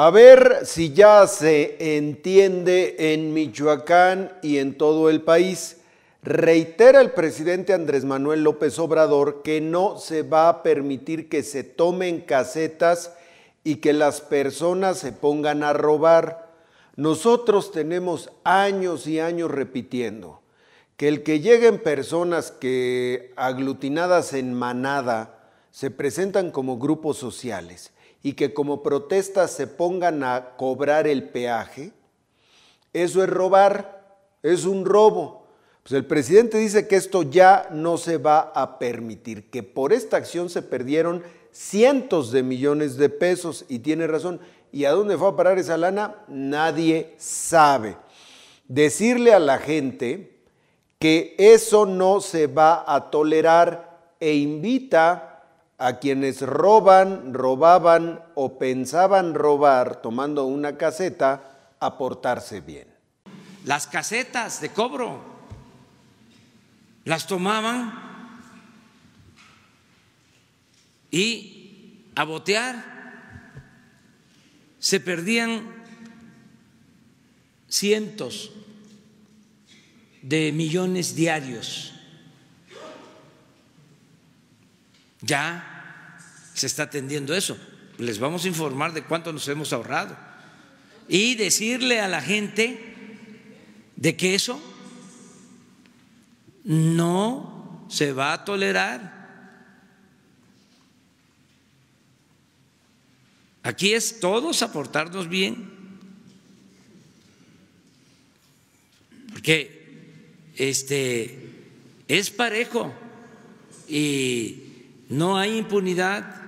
A ver si ya se entiende en Michoacán y en todo el país. Reitera el presidente Andrés Manuel López Obrador que no se va a permitir que se tomen casetas y que las personas se pongan a robar. Nosotros tenemos años y años repitiendo que el que lleguen personas que aglutinadas en manada se presentan como grupos sociales y que como protesta se pongan a cobrar el peaje, eso es robar, es un robo. Pues el presidente dice que esto ya no se va a permitir, que por esta acción se perdieron cientos de millones de pesos y tiene razón. ¿Y a dónde fue a parar esa lana? Nadie sabe. Decirle a la gente que eso no se va a tolerar e invita a quienes roban, robaban o pensaban robar tomando una caseta a portarse bien. Las casetas de cobro las tomaban y a botear se perdían cientos de millones diarios. Ya se está atendiendo eso. Les vamos a informar de cuánto nos hemos ahorrado. Y decirle a la gente de que eso no se va a tolerar. Aquí es todos aportarnos bien, porque este es parejo y no hay impunidad.